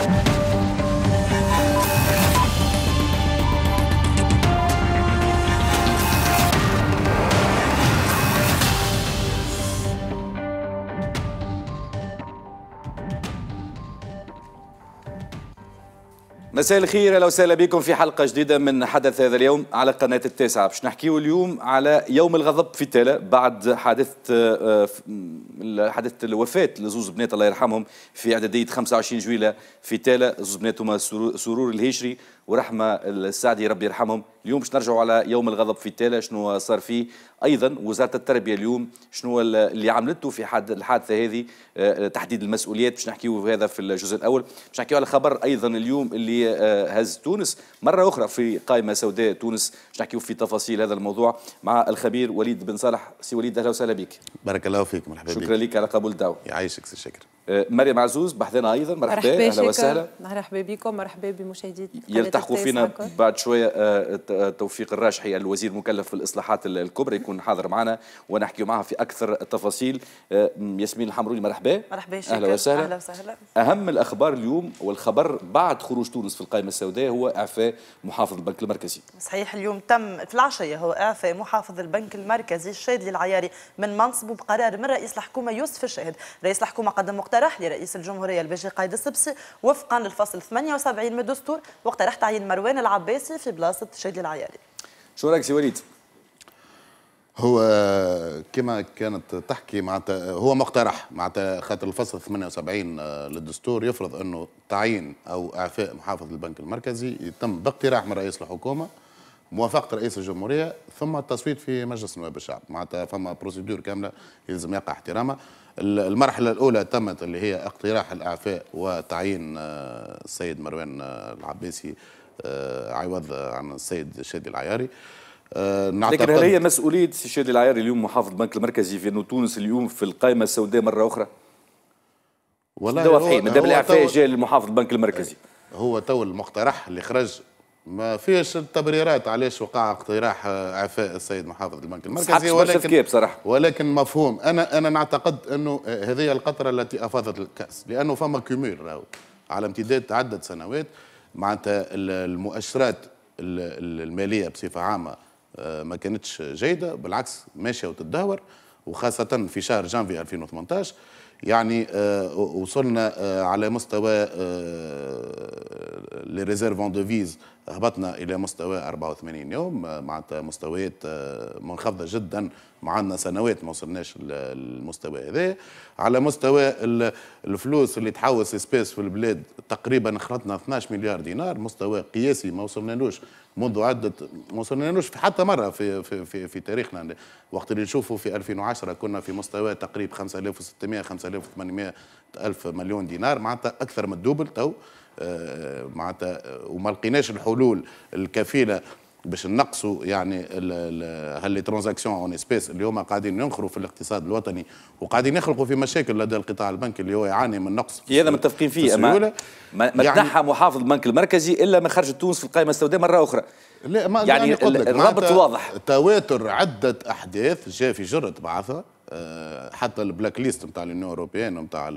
Bye. مساء الخير اهلا وسهلا بكم في حلقه جديده من حدث هذا اليوم على قناه التاسعه باش نحكيو اليوم على يوم الغضب في تالا بعد حادثه حادثه الوفاه لزوز بنات الله يرحمهم في اعداديه 25 جويله في تالا زوز بنات هما سرور الهيشري ورحمه السعدي ربي يرحمهم اليوم باش نرجعوا على يوم الغضب في تالا شنو صار فيه ايضا وزاره التربيه اليوم شنو اللي عملته في حد الحادثه هذه آه، تحديد المسؤوليات باش نحكيوا هذا في الجزء الاول باش نحكيوا على خبر ايضا اليوم اللي آه، هز تونس مره اخرى في قائمه سوداء تونس باش نحكيوا في تفاصيل هذا الموضوع مع الخبير وليد بن صالح سي وليد اهلا وسهلا بك بارك الله فيك مرحبا بك شكرا لك على قبول الدعوه يعيشك سي شكرا مريم عزوز بحثنا ايضا مرحبا اهلا وسهلا مرحبا بكم مرحبا بمشاهدينا يلتحقوا فينا بعد شويه آه، آه، توفيق الراجحي الوزير المكلف بالاصلاحات الكبرى يكون حاضر معنا ونحكي معها في اكثر التفاصيل آه، ياسمين الحمروني مرحبا مرحبا اهلا وسهلا اهلا وسهلا اهم الاخبار اليوم والخبر بعد خروج تونس في القائمه السوداء هو اعفاء محافظ البنك المركزي صحيح اليوم تم في العشيه هو اعفاء محافظ البنك المركزي الشادلي العياري من منصبه بقرار من رئيس الحكومه يوسف الشاهد رئيس الحكومه قدم مقترح اقترح لرئيس الجمهورية الباجي قايد السبسي وفقا للفصل 78 من الدستور واقترح تعيين مروان العباسي في بلاصة شادي العيالي شو رايك سي وليد؟ هو كما كانت تحكي معناتها هو مقترح معناتها خاطر الفصل 78 آه، للدستور يفرض انه تعيين او اعفاء محافظ البنك المركزي يتم باقتراح من رئيس الحكومه موافقه رئيس الجمهوريه ثم التصويت في مجلس نواب الشعب معناتها فما بروسيدور كامله يلزم يقع احترامها المرحلة الأولى تمت اللي هي اقتراح الإعفاء وتعيين آه، السيد مروان آه، العباسي آه، عوض عن السيد شادي العياري لكن هل هي مسؤولية شادي العياري اليوم محافظ البنك المركزي في أنه تونس اليوم في القائمة السوداء مرة أخرى؟ والله هو حين مادام الإعفاء جاء للمحافظ البنك المركزي هو تو المقترح اللي خرج ما فيش التبريرات علاش وقع اقتراح اعفاء آه، السيد محافظ البنك المركزي ولكن بصراحة. ولكن مفهوم انا انا نعتقد انه آه، هذه القطره التي افاضت الكاس لانه فما كومير راهو على امتداد عده سنوات معناتها المؤشرات الماليه بصفه عامه آه، ما كانتش جيده بالعكس ماشيه وتتدهور وخاصه في شهر جانفي 2018 يعني وصلنا على مستوى لي ريزيرف اون دوفيز هبطنا الى مستوى 84 يوم آه، معناتها مستويات آه، منخفضه جدا معنا سنوات ما وصلناش للمستوى هذا على مستوى الفلوس اللي تحوس سبيس في البلاد تقريبا خلطنا 12 مليار دينار مستوى قياسي ما وصلنالوش منذ عدة ما وصلنالوش حتى مرة في في في, في تاريخنا وقت اللي نشوفوا في 2010 كنا في مستوى تقريب 5600 5800 ألف مليون دينار معناتها أكثر من الدوبل تو آه، معناتها آه، وما لقيناش الحلول الكفيله باش نقصوا يعني هاللي ترانزاكسيون اون اسبيس اليوم قاعدين ينخروا في الاقتصاد الوطني وقاعدين يخلقوا في مشاكل لدى القطاع البنكي اللي هو يعاني من نقص في هذا متفقين فيه اما ما يعني تنحى يعني محافظ البنك المركزي الا من خرجت تونس في القائمه السوداء مره اخرى لا ما يعني, يعني الرابط واضح تواتر عده احداث جاء في جره بعثه آه، حتى البلاك ليست نتاع اليونيون اوروبيان نتاع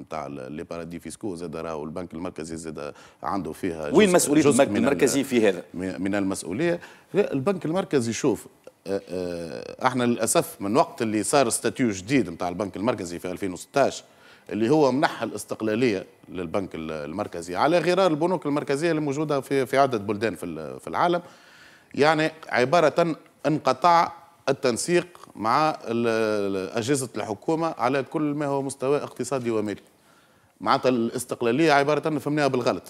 نتاع آه، لي بارادي فيسكو زاد راهو البنك المركزي زاد عنده فيها وين مسؤوليه البنك المركزي في هذا؟ من المسؤوليه البنك المركزي شوف آه، احنا للاسف من وقت اللي صار ستاتيو جديد نتاع البنك المركزي في 2016 اللي هو منح الاستقلاليه للبنك المركزي على غرار البنوك المركزيه اللي موجوده في في عده بلدان في في العالم يعني عباره انقطع التنسيق مع أجهزة الحكومة على كل ما هو مستوى اقتصادي ومالي معناتها الاستقلالية عبارة فهمناها بالغلط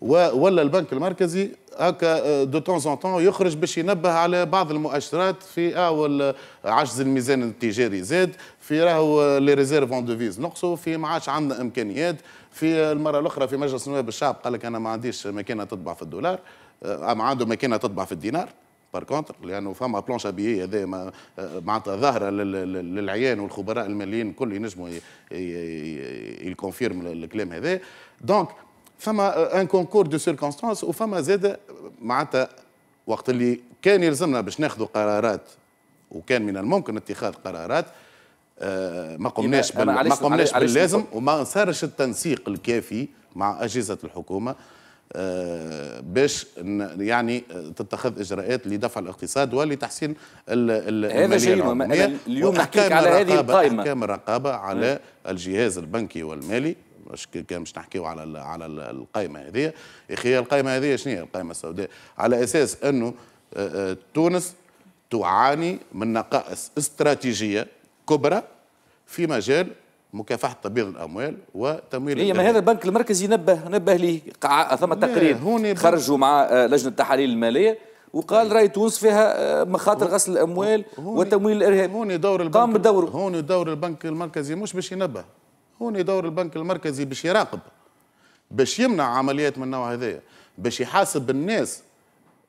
ولا البنك المركزي هكا دو تون زون تون يخرج باش ينبه على بعض المؤشرات في اول آه، عجز الميزان التجاري زاد في راهو لي ريزيرف اون دوفيز نقصوا في ما عادش عندنا امكانيات في المره الاخرى في مجلس النواب الشعب قال لك انا ما عنديش مكانه تطبع في الدولار آه، ما عنده مكانه تطبع في الدينار بار كونتر لانه فما بلونش ابيي هذا آه، معناتها ظاهره للعيان والخبراء الماليين الكل ينجموا يكونفيرم الكلام هذا دونك فما ان كونكور دو سيركونستانس وفما زاده معناتها وقت اللي كان يلزمنا باش ناخذوا قرارات وكان من الممكن اتخاذ قرارات آه، ما قمناش بال... ما قمناش باللازم وما صارش التنسيق الكافي مع اجهزه الحكومه آه، باش يعني آه، تتخذ اجراءات لدفع الاقتصاد ولتحسين هذا العموميه اليوم نحكي على هذه القائمه احكام الرقابه على أه. الجهاز البنكي والمالي مش كان باش نحكيو على على القائمه هذه يا اخي القائمه هذه شنو هي القائمه السوداء على اساس انه تونس تعاني من نقائص استراتيجيه كبرى في مجال مكافحه تبييض الاموال وتمويل هي إيه، يعني ما هذا البنك المركزي نبه نبه ليه ثم تقرير خرجوا مع آه، لجنه التحاليل الماليه وقال طيب. راي تونس فيها آه، مخاطر غسل الاموال وتمويل الارهاب هون دور البنك قام بدوره هون دور البنك المركزي مش باش ينبه هون دور البنك المركزي باش يراقب باش يمنع عمليات من النوع هذايا باش يحاسب الناس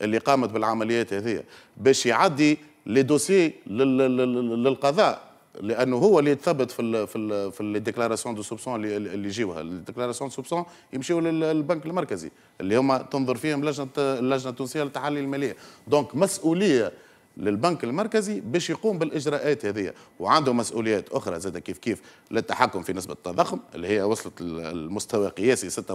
اللي قامت بالعمليات هذه باش يعدي لي دوسي للقضاء لانه هو اللي يتثبت في الـ في الـ في الديكلاراسيون دو سوبسون اللي اللي يجيوها الديكلاراسيون دو سوبسون يمشيو للبنك المركزي اللي هما تنظر فيهم لجنه اللجنه التونسيه للتحلي الماليه دونك مسؤوليه للبنك المركزي باش يقوم بالاجراءات هذه وعنده مسؤوليات اخرى زاد كيف كيف للتحكم في نسبه التضخم اللي هي وصلت المستوى القياسي 6.9%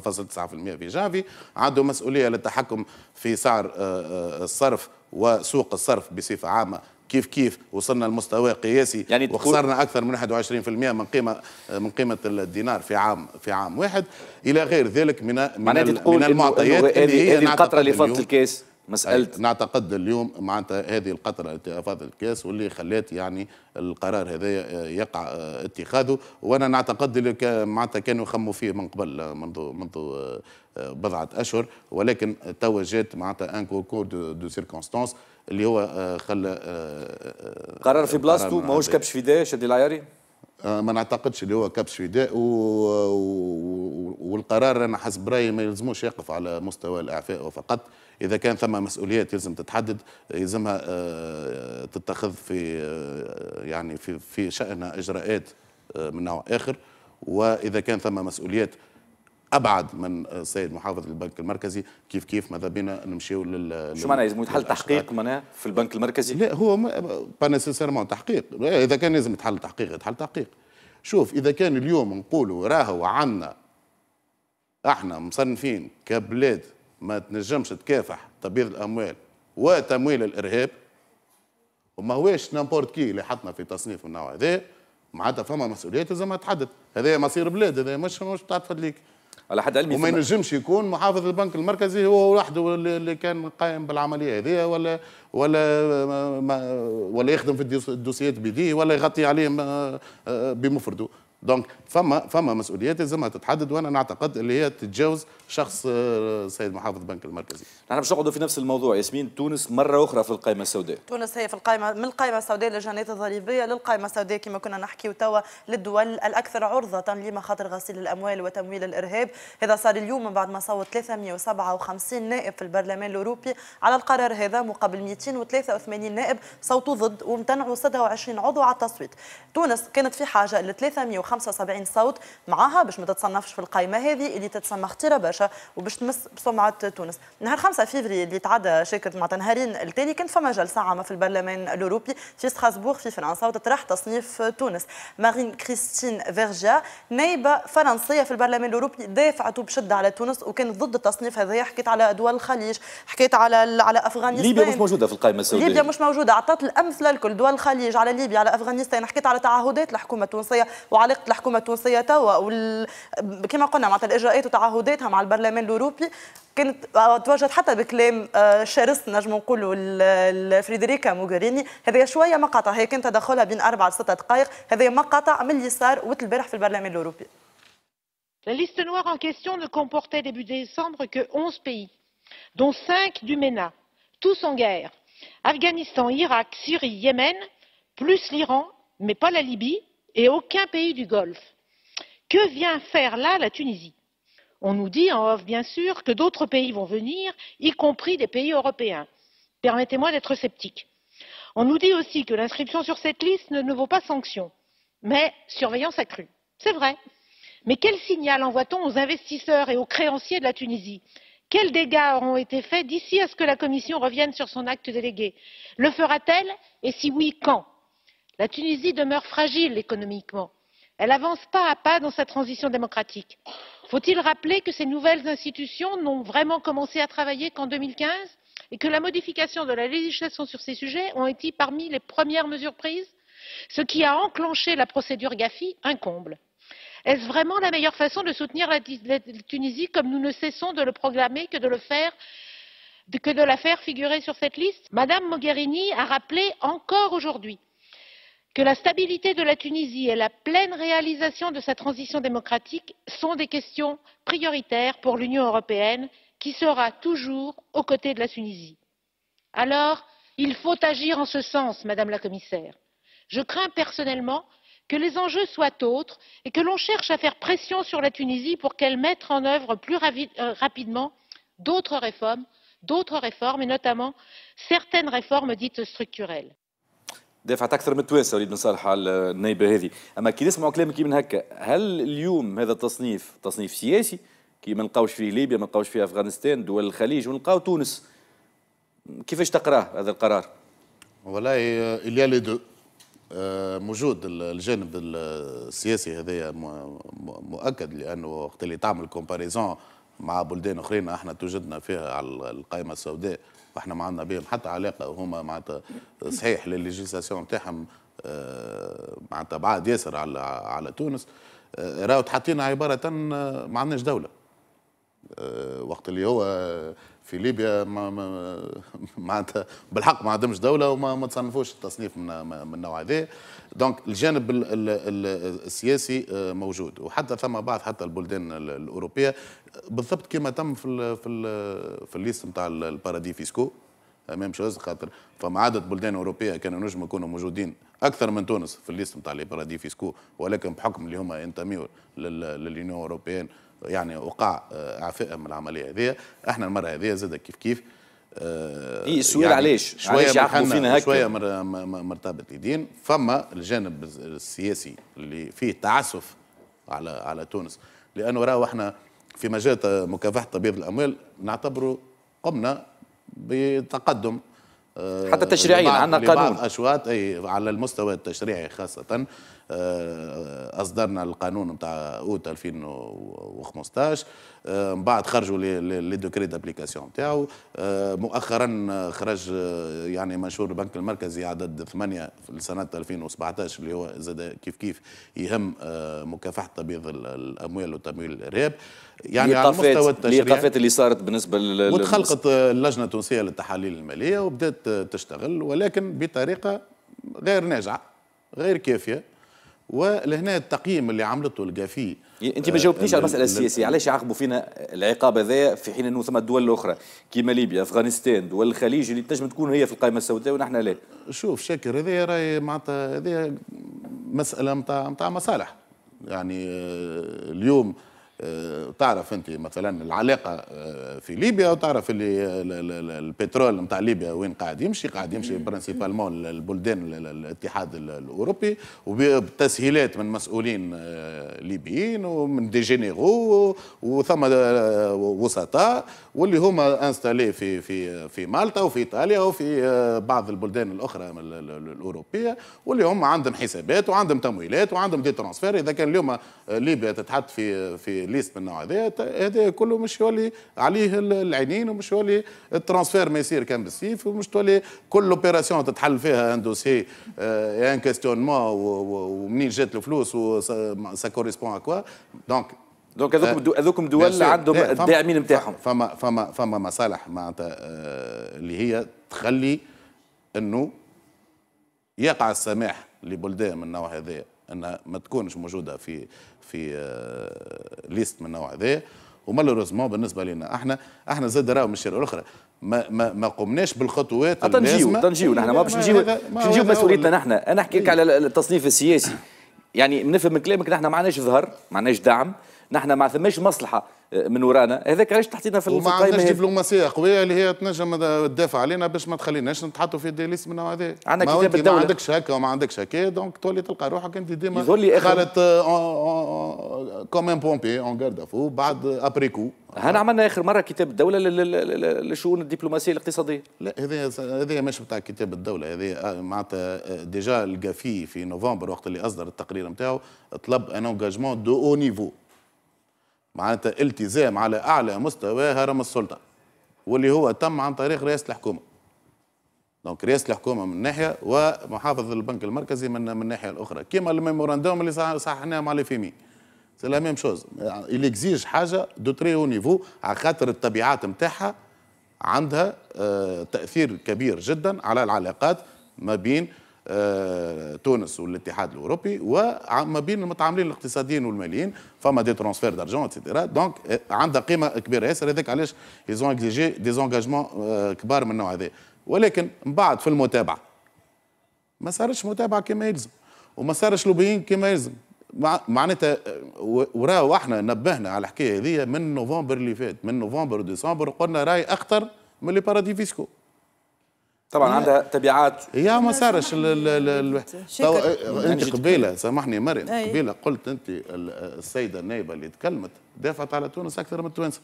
في جافي عنده مسؤوليه للتحكم في سعر آه، آه، الصرف وسوق الصرف بصفه عامه كيف كيف وصلنا لمستوى قياسي يعني وخسرنا اكثر من 21% من قيمه من قيمه الدينار في عام في عام واحد الى غير ذلك من من, تقول من المعطيات اللي, اللي هي القطره اللي فضت الكاس مسألة نعتقد اليوم معناتها هذه القطرة اللي فاضت الكاس واللي خلات يعني القرار هذا يقع اتخاذه وانا نعتقد معناتها كانوا يخموا فيه من قبل منذ منذ بضعه اشهر ولكن توا جات معناتها ان كوكور دو, دو سيركونستانس اللي هو آه، خلى آه، آه، قرار في بلاصتو ماهوش كبش فداء شادي العياري ما نعتقدش اللي هو كبش فداء و... و... والقرار انا حسب رايي ما يلزموش يقف على مستوى الاعفاء فقط اذا كان ثم مسؤوليات يلزم تتحدد يلزمها تتخذ في يعني في في شانها اجراءات من نوع اخر واذا كان ثم مسؤوليات ابعد من السيد محافظ البنك المركزي كيف كيف ماذا بينا نمشيو لل شو معناها لازم يتحل تحقيق معناها في البنك المركزي؟ لا هو با نيسيسيرمون تحقيق اذا كان لازم يتحل تحقيق يتحل تحقيق شوف اذا كان اليوم نقولوا راهو عندنا احنا مصنفين كبلاد ما تنجمش تكافح تبييض الاموال وتمويل الارهاب وما هواش نامبورت كي اللي حطنا في تصنيف من النوع هذا معناتها فما مسؤوليات لازم تحدد هذا مصير بلاد هذا مش مش تاع تفليك على حد علمي وما ينجمش يكون محافظ البنك المركزي هو وحده اللي كان قائم بالعمليه هذه ولا ولا ولا يخدم في الدوسيات بيديه ولا يغطي عليهم آه، بمفرده دونك فما فما مسؤوليات لازمها تتحدد وانا نعتقد اللي هي تتجاوز شخص آه، سيد محافظ البنك المركزي نحن باش نقعدوا في نفس الموضوع ياسمين تونس مره اخرى في القائمه السوداء تونس هي في القائمه من القائمه السوداء للجنات الضريبيه للقائمه السوداء كما كنا نحكي توا للدول الاكثر عرضه لمخاطر غسيل الاموال وتمويل الارهاب هذا صار اليوم من بعد ما صوت 357 نائب في البرلمان الاوروبي على القرار هذا مقابل 283 نائب صوتوا ضد وامتنعوا 26 عضو على التصويت تونس كانت في حاجه ل 375 صوت معاها باش ما تتصنفش في القائمه هذه اللي تتسمى اختيار برشا وباش تمس بسمعه تونس نهار 5 فيفري اللي تعدى شاكر معناتها نهارين التالي كان فما جلسه عامه في البرلمان الاوروبي في ستراسبورغ في فرنسا وتطرح تصنيف تونس مارين كريستين فيرجيا نائبه فرنسيه في البرلمان الاوروبي دافعت بشده على تونس وكانت ضد التصنيف هذايا حكيت على دول الخليج حكيت على على افغانستان ليبيا مش موجوده في القائمه السعوديه ليبيا مش موجوده عطات الامثله لكل دول الخليج على ليبيا على افغانستان حكيت على تعهدات الحكومه التونسيه وعلاقه الحكومه التونسيه توا وال... كما قلنا معناتها الاجراءات وتعهداتها مع البرلمان الاوروبي كانت توجهت حتى بكلام شرس نجم نقولوا فريدريكا موغريني هذا شويه مقاطع هي كانت تدخلها بين اربع لسته دقائق هذا مقاطع من اللي صار وقت البارح في البرلمان الاوروبي La liste noire en question ne comportait début décembre que 11 pays, dont 5 du MENA, tous en guerre. Afghanistan, Irak, Syrie, Yémen, plus l'Iran, mais pas la Libye et aucun pays du Golfe. Que vient faire là la Tunisie on nous dit en off bien sûr que d'autres pays vont venir y compris des pays européens. permettez moi d'être sceptique. on nous dit aussi que l'inscription sur cette liste ne vaut pas sanction mais surveillance accrue. c'est vrai mais quel signal envoie t on aux investisseurs et aux créanciers de la tunisie? quels dégâts auront été faits d'ici à ce que la commission revienne sur son acte délégué? le fera t elle et si oui quand? la tunisie demeure fragile économiquement elle avance pas à pas dans sa transition démocratique. faut il rappeler que ces nouvelles institutions n'ont vraiment commencé à travailler qu'en 2015 et que la modification de la législation sur ces sujets a été parmi les premières mesures prises? ce qui a enclenché la procédure gafi un comble. est ce vraiment la meilleure façon de soutenir la, tunisie comme nous ne cessons de le proclamer que de que de la faire figurer sur cette liste? mme mogherini a rappelé encore aujourd'hui que la stabilité de la Tunisie et la pleine réalisation de sa transition démocratique sont des questions prioritaires pour l'Union européenne, qui sera toujours aux côtés de la Tunisie. Alors, il faut agir en ce sens, Madame la Commissaire. Je crains personnellement que les enjeux soient autres et que l'on cherche à faire pression sur la Tunisie pour qu'elle mette en œuvre plus euh, rapidement d'autres réformes, d'autres réformes et notamment certaines réformes dites structurelles. دافعت اكثر من التوانسه وليد بن صالح على النايبه هذه اما كي نسمعوا كلامك من هكا هل اليوم هذا التصنيف تصنيف سياسي كي ما نلقاوش فيه ليبيا ما نلقاوش فيه افغانستان دول الخليج ونلقاو تونس كيفاش تقراه هذا القرار والله اليا لي دو موجود الجانب السياسي هذايا مؤكد لانه وقت اللي تعمل كومباريزون مع بلدان اخرين احنا توجدنا فيها على القائمه السوداء واحنا ما عندنا بهم حتى علاقه وهما معناتها صحيح للليجيسلاسيون تاعهم آه، معناتها بعاد ياسر على على تونس آه، راهو تحطينا عباره آه، ما عندناش دوله وقت اللي هو في ليبيا ما معناتها بالحق ما عندهمش دوله وما ما تصنفوش التصنيف من من النوع هذا دونك الجانب السياسي آه، موجود وحتى ثم بعض حتى البلدان الاوروبيه بالضبط كما تم في الـ في الـ في الليست نتاع البارادي فيسكو امام شوز خاطر فما عدد بلدان اوروبيه كانوا نجم يكونوا موجودين اكثر من تونس في الليست نتاع لي بارادي فيسكو ولكن بحكم اللي هما ينتميوا لليونيون اوروبيان يعني وقع آه، اعفائهم العمليه هذه احنا المره هذه زاد كيف كيف آه السؤال إيه، يعني علاش؟ شويه علاش فينا هكا؟ شويه مرتبط ايدين فما الجانب السياسي اللي فيه تعسف على على تونس لانه راهو احنا في مجال مكافحه تبييض الاموال نعتبره قمنا بتقدم آه، حتى تشريعيا عندنا قانون اشواط اي على المستوى التشريعي خاصه آه، اصدرنا القانون نتاع اوت 2015 آه، من بعد خرجوا لي دوكري دابليكاسيون نتاعو مؤخرا خرج يعني منشور البنك المركزي عدد 8 لسنه 2017 اللي هو زاد كيف كيف يهم مكافحه تبييض الاموال وتمويل الارهاب يعني على مستوى التشريع الايقافات اللي صارت بالنسبه لل... وتخلقت اللجنه التونسيه للتحاليل الماليه وبدات تشتغل ولكن بطريقه غير ناجعه غير كافيه ولهنا التقييم اللي عملته الجافي انت ما جاوبتنيش على آه، المساله السياسيه علاش يعاقبوا فينا العقاب هذا في حين انه ثم دول اخرى كيما ليبيا افغانستان دول الخليج اللي تنجم تكون هي في القائمه السوداء ونحن لا شوف شاكر هذا راهي معناتها هذا مساله نتاع نتاع مصالح يعني آه، اليوم آه، تعرف انت مثلا العلاقه آه، في ليبيا وتعرف اللي البترول نتاع ليبيا وين قاعد يمشي قاعد يمشي برانسيبالمون البلدان الاتحاد الاوروبي وبتسهيلات من مسؤولين آه، ليبيين ومن دي جينيرو وثم وسطاء واللي هما انستالي في في في مالطا وفي ايطاليا وفي بعض البلدان الاخرى الاوروبيه واللي هما عندهم حسابات وعندهم تمويلات وعندهم دي ترانسفير اذا كان اليوم ليبيا تتحط في في ليست من النوع هذا هذا كله مش يولي عليه العينين ومش يولي الترانسفير ما يصير كان بالسيف ومش تولي كل اوبيراسيون تتحل فيها ان دوسي ان كاستيونمون ومنين جات الفلوس وسا كوريسبون اكوا دونك دونك هذوك آه، هذوكم دول عندهم الداعمين نتاعهم فما فما فما مصالح معناتها آه، اللي هي تخلي انه يقع السماح لبلدان من النوع هذا انها ما تكونش موجوده في في ليست آه، من النوع هذا ومالوريزمون بالنسبه لنا احنا احنا زاد راهو من الشارع الاخرى ما ما ما قمناش بالخطوات تنجيو تنجيو نحن ما باش نجيو باش نجيو مسؤوليتنا نحن انا احكي لك على التصنيف السياسي يعني نفهم من كلامك نحن ما عندناش ظهر ما عندناش دعم نحن ما ثماش مصلحه آه، من ورانا هذاك علاش تحطينا في وما عندناش دبلوماسيه قويه اللي هي تنجم تدافع علينا باش ما تخليناش نتحطوا في دي ليست من النوع هذا عندنا كتاب الدوله ما عندكش هكا وما عندكش هكا دونك تولي تلقى روحك انت ديما يظل خالت ان بومبي اون غارد فو بعد ابريكو هنا عملنا اخر مره كتاب الدوله للشؤون الدبلوماسيه الاقتصاديه لا هذه هذه مش بتاع كتاب الدوله هذه آه، معناتها آه، ديجا القافي في نوفمبر وقت اللي اصدر التقرير نتاعو طلب ان انجاجمون دو او نيفو معناتها التزام على اعلى مستوى هرم السلطه واللي هو تم عن طريق رئاسه الحكومه دونك رئاسه الحكومه من ناحيه ومحافظ البنك المركزي من من الناحيه الاخرى كيما الميموراندوم اللي صححناه مع ليفيمي سي لا ميم شوز il exige حاجه دو تري او نيفو على خاطر الطبيعات نتاعها عندها آه، تاثير كبير جدا على العلاقات ما بين آه، تونس والاتحاد الاوروبي وما بين المتعاملين الاقتصاديين والماليين فما دي ترانسفير دارجون اتسيتيرا دونك عندها قيمه كبيره ياسر هذاك علاش يزون اكزيجي زونجاجمون كبار من النوع هذا ولكن من بعد في المتابعه ما صارش متابعه كما يلزم وما صارش لوبيين كما يلزم معناتها وراو احنا نبهنا على الحكايه هذه من نوفمبر اللي فات من نوفمبر وديسمبر قلنا راي اخطر من لي بارادي فيسكو طبعا عندها تبعات يا ما صارش يعني انت قبيله سامحني مريم قبيله قلت انت السيده النائبه اللي تكلمت دافعت على تونس اكثر من التوانسه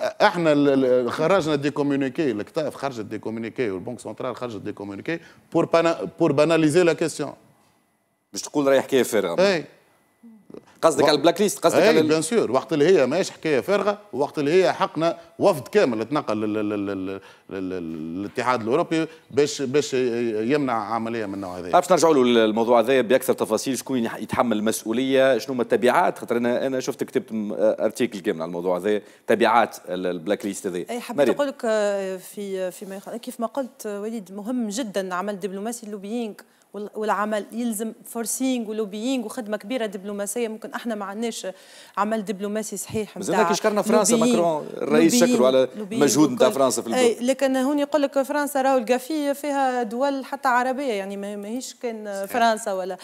احنا خرجنا دي كومونيكي الكتاف خرجت دي كومونيكي والبنك سنترال خرجت دي كومونيكي بور بور باناليزي لا كيستيون باش تقول رايح حكايه فارغه اي قصدك و... على البلاك ليست قصدك على بيان سور وقت اللي هي ماهيش حكايه فارغه وقت اللي هي حقنا وفد كامل تنقل للاتحاد الاوروبي باش باش يمنع عمليه من النوع هذا باش نرجعوا للموضوع هذا باكثر تفاصيل شكون يتحمل المسؤوليه شنو هما التبعات خاطر انا انا شفت كتبت ارتيكل كامل على الموضوع هذا تبعات البلاك ليست هذا اي حبيت نقول لك آه، في آه، فيما كيف ما قلت آه، وليد مهم جدا عمل دبلوماسي اللوبيينغ والعمل يلزم فورسينغ ولوبيينغ وخدمه كبيره دبلوماسيه ممكن احنا ما عندناش عمل دبلوماسي صحيح مازال كي شكرنا فرنسا ماكرون الرئيس شكروا على مجهود نتاع فرنسا في البلد لكن هون يقول لك فرنسا راهو القافيه فيها دول حتى عربيه يعني ماهيش كان فرنسا ولا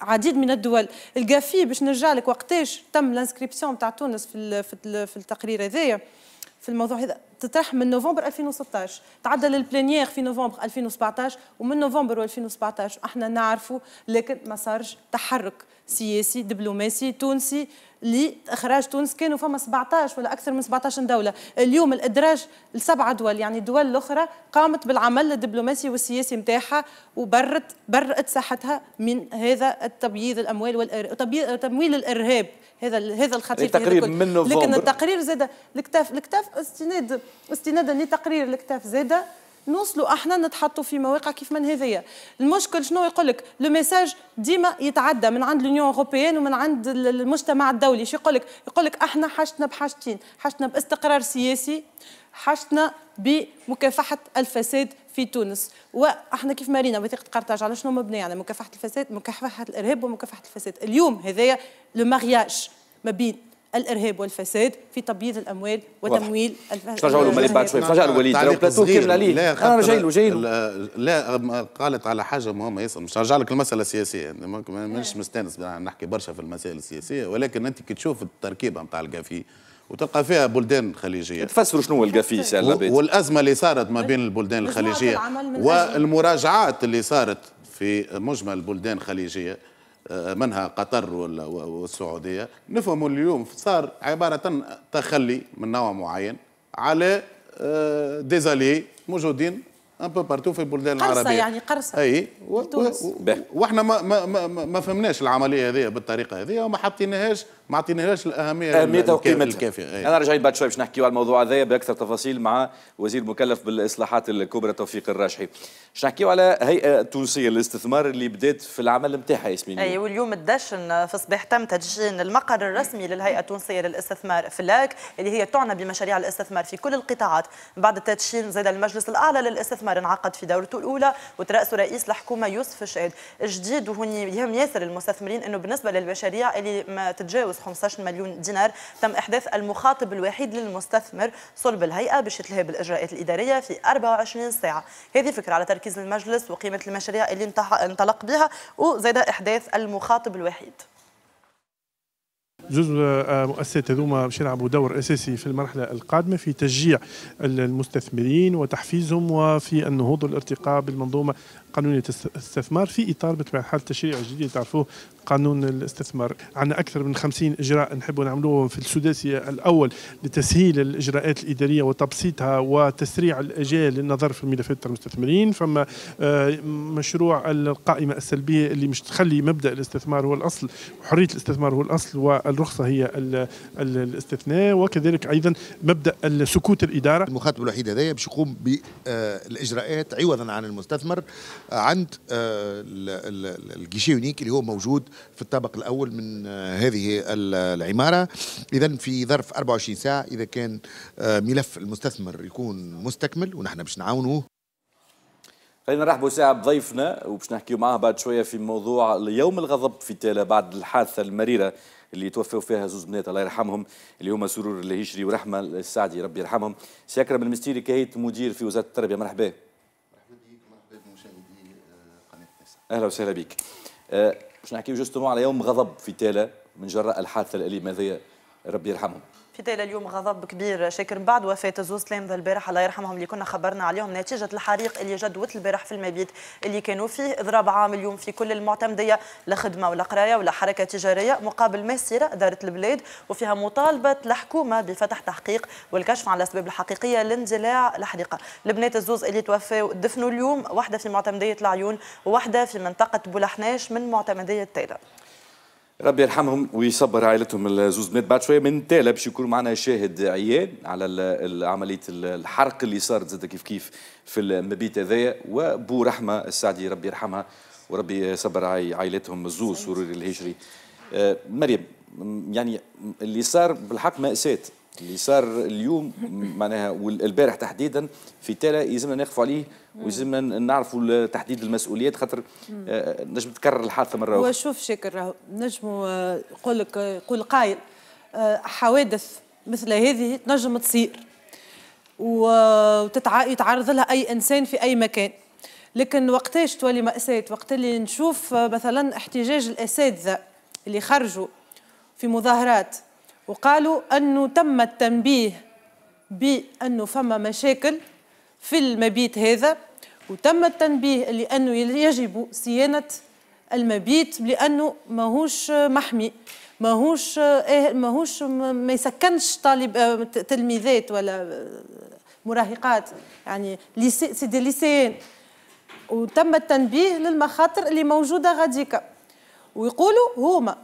عديد من الدول القافيه باش نرجع لك وقتاش تم لانسكريبسيون نتاع تونس في التقرير هذايا في الموضوع هذا تطرح من نوفمبر 2016 تعدل البلينيير في نوفمبر 2017 ومن نوفمبر 2017 احنا نعرفوا لكن ما صارش تحرك سياسي إيه، دبلوماسي إيه، تونسي لاخراج تونس كانوا فما 17 ولا اكثر من 17 دوله اليوم الادراج لسبع دول يعني الدول الاخرى قامت بالعمل الدبلوماسي والسياسي نتاعها وبرت برأت ساحتها من هذا التبييض الاموال وتمويل الارهاب هذا هذا الخطير تقرير من نوفمبر لكن التقرير زاد الكتاف الكتاف استناد استنادا لتقرير الكتاف زاد نوصلوا احنا نتحطوا في مواقع كيف من هذيا المشكل شنو يقول لك لو ميساج ديما يتعدى من عند لونيون اوروبيان ومن عند المجتمع الدولي شو يقول لك يقول لك احنا حاجتنا بحاجتين حاجتنا باستقرار سياسي حاجتنا بمكافحه الفساد في تونس واحنا كيف مارينا وثيقه قرطاج على شنو مبنيه على يعني مكافحه الفساد مكافحه الارهاب ومكافحه الفساد اليوم هذايا لو مارياج ما بين الارهاب والفساد في تبييض الاموال وتمويل الفساد ترجعوا له مليء بعد شوي نرجع للوليد لو بلاتو كامل عليه انا جاي له جاي لا قالت على حاجه مهمه ياسر مش نرجع لك المساله السياسيه يعني مانيش نعم. مستانس نحكي برشا في المسائل السياسيه ولكن انت كي تشوف التركيبه نتاع الكافي وتلقى فيها بلدان خليجيه تفسروا شنو هو القفيس والازمه اللي صارت ما بين البلدان الخليجيه والمراجعات اللي صارت في مجمل البلدان الخليجيه منها قطر والسعوديه نفهم اليوم صار عباره تخلي من نوع معين على آه، ديزالي موجودين ان بو بارتو في البلدان العربيه قرصه يعني قرصه اي و... واحنا ما ما ما, ما فهمناش العمليه هذه بالطريقه هذه وما حطيناهاش ما عطيناهاش الاهميه اهميتها وقيمتها الكافيه انا رجعت بعد شوي باش نحكيو على الموضوع هذا باكثر تفاصيل مع وزير مكلف بالاصلاحات الكبرى توفيق الراجحي باش نحكيو على هيئه تونسيه للاستثمار اللي بدات في العمل نتاعها ياسمين اي واليوم الدشن في صباح تم تدشين المقر الرسمي للهيئه التونسيه للاستثمار فلاك اللي هي تعنى بمشاريع الاستثمار في كل القطاعات بعد التدشين زاد المجلس الاعلى للاستثمار المؤتمر انعقد في دورته الاولى وتراسه رئيس الحكومه يوسف شاد جديد وهني يهم ياسر المستثمرين انه بالنسبه للمشاريع اللي ما تتجاوز 15 مليون دينار تم احداث المخاطب الوحيد للمستثمر صلب الهيئه باش تلهي بالاجراءات الاداريه في 24 ساعه هذه فكره على تركيز المجلس وقيمه المشاريع اللي انطلق بها وزاد احداث المخاطب الوحيد جزء مؤسسات آه، هذوما باش يلعبوا دور اساسي في المرحله القادمه في تشجيع المستثمرين وتحفيزهم وفي النهوض والارتقاء بالمنظومه قانونيه الاستثمار في اطار بطبيعه الحال التشريع الجديد تعرفوه قانون الاستثمار عندنا أكثر من 50 إجراء نحبوا نعملوهم في السداسية الأول لتسهيل الإجراءات الإدارية وتبسيطها وتسريع الأجال للنظر في ملفات المستثمرين فما آه، مشروع القائمة السلبية اللي مش تخلي مبدأ الاستثمار هو الأصل وحرية الاستثمار هو الأصل والرخصة هي الاستثناء وكذلك أيضا مبدأ سكوت الإدارة المخاطب الوحيد هذايا باش يقوم بالإجراءات آه، عوضا عن المستثمر عند آه، الجيشيونيك يونيك اللي هو موجود في الطابق الاول من آه، هذه العماره اذا في ظرف 24 ساعه اذا كان آه، ملف المستثمر يكون مستكمل ونحن باش نعاونوه خلينا نرحبوا ساعة بضيفنا وباش نحكيو معاه بعد شوية في موضوع يوم الغضب في تالا بعد الحادثة المريرة اللي توفوا فيها زوز بنات الله يرحمهم اللي هما سرور الهجري ورحمة السعدي ربي يرحمهم سي أكرم المستيري كهيت مدير في وزارة التربية مرحبا مرحبا بك مرحبا بمشاهدي آه، قناة أهلا وسهلا بك باش نحكيو جوستومون على يوم غضب في تالا من جراء الحادثه الاليمه هذيا ربي يرحمهم في اليوم غضب كبير شاكر بعد وفاة زوز تلامذة البارح الله يرحمهم اللي كنا خبرنا عليهم نتيجة الحريق اللي جدوت البارح في المبيت اللي كانوا فيه إضراب عام اليوم في كل المعتمدية لا خدمة ولا قراية ولا حركة تجارية مقابل مسيرة دارت البلاد وفيها مطالبة الحكومة بفتح تحقيق والكشف عن الأسباب الحقيقية لاندلاع الحريقة البنات الزوز اللي توفوا دفنوا اليوم واحدة في معتمدية العيون وواحدة في منطقة بولحناش من معتمدية تيله ربي يرحمهم ويصبر عائلتهم الزوز بنات بعد شويه من تالا باش يكون معنا شاهد عيان على عمليه الحرق اللي صارت زاد كيف كيف في المبيت هذايا وبو رحمه السعدي ربي يرحمها وربي يصبر عائلتهم الزوز سرور الهجري آه، مريم يعني اللي صار بالحق مأساة اللي صار اليوم معناها والبارح تحديدا في تالا يلزمنا نقفوا عليه ويلزمنا نعرفوا تحديد المسؤوليات خاطر آه، نجم تكرر الحادثه مره اخرى. وشوف شكر نجموا آه، يقول لك آه، يقول قائل حوادث مثل هذه تنجم تصير ويتعرض لها اي انسان في اي مكان لكن وقتاش تولي مأساة وقت اللي نشوف مثلا احتجاج الأساتذة اللي خرجوا في مظاهرات وقالوا أنه تم التنبيه بأنه فما مشاكل في المبيت هذا وتم التنبيه لأنه يجب صيانة المبيت لأنه ماهوش محمي ماهوش آه، ماهوش ما يسكنش طالب آه، تلميذات ولا آه، مراهقات يعني ليسي سي دي ليسيين وتم التنبيه للمخاطر اللي موجوده غاديكا ويقولوا هما